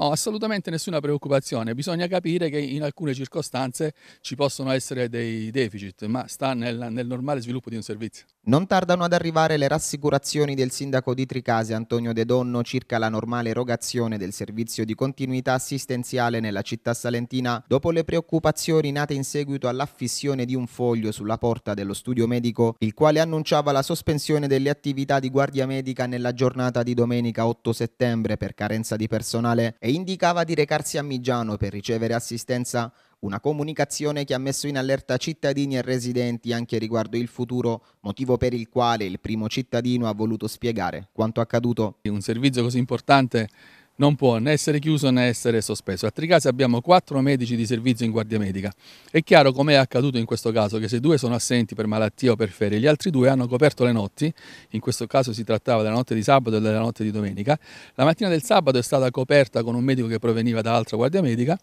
No, assolutamente nessuna preoccupazione, bisogna capire che in alcune circostanze ci possono essere dei deficit, ma sta nel, nel normale sviluppo di un servizio. Non tardano ad arrivare le rassicurazioni del sindaco di Tricase Antonio De Donno circa la normale erogazione del servizio di continuità assistenziale nella città salentina dopo le preoccupazioni nate in seguito all'affissione di un foglio sulla porta dello studio medico il quale annunciava la sospensione delle attività di guardia medica nella giornata di domenica 8 settembre per carenza di personale e indicava di recarsi a Migiano per ricevere assistenza una comunicazione che ha messo in allerta cittadini e residenti anche riguardo il futuro, motivo per il quale il primo cittadino ha voluto spiegare quanto accaduto. Un servizio così importante non può né essere chiuso né essere sospeso. A Tricase abbiamo quattro medici di servizio in guardia medica. È chiaro, come è accaduto in questo caso, che se due sono assenti per malattia o per ferie, gli altri due hanno coperto le notti, in questo caso si trattava della notte di sabato e della notte di domenica, la mattina del sabato è stata coperta con un medico che proveniva da altra guardia medica,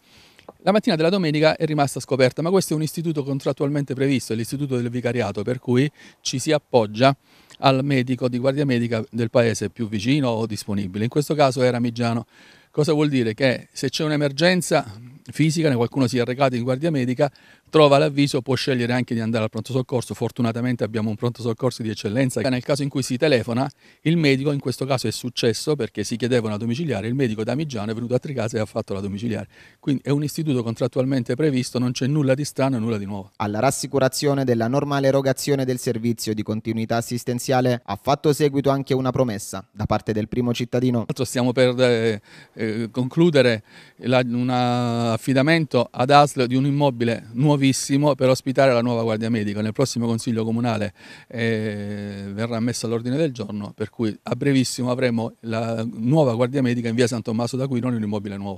la mattina della domenica è rimasta scoperta, ma questo è un istituto contrattualmente previsto, è l'istituto del vicariato, per cui ci si appoggia al medico di guardia medica del paese più vicino o disponibile. In questo caso era Migiano. Cosa vuol dire? Che se c'è un'emergenza fisica, qualcuno si è recato in guardia medica, trova l'avviso, può scegliere anche di andare al pronto soccorso. Fortunatamente abbiamo un pronto soccorso di eccellenza. Nel caso in cui si telefona, il medico, in questo caso è successo perché si chiedeva una domiciliare, il medico damigiano è venuto a Tricasa e ha fatto la domiciliare. Quindi è un istituto contrattualmente previsto, non c'è nulla di strano e nulla di nuovo. Alla rassicurazione della normale erogazione del servizio di continuità assistenziale ha fatto seguito anche una promessa da parte del primo cittadino. Stiamo per eh, eh, concludere la, una affidamento ad ASL di un immobile nuovissimo per ospitare la nuova guardia medica. Nel prossimo Consiglio Comunale eh, verrà messo all'ordine del giorno, per cui a brevissimo avremo la nuova guardia medica in via San Tommaso d'Aquino in un immobile nuovo.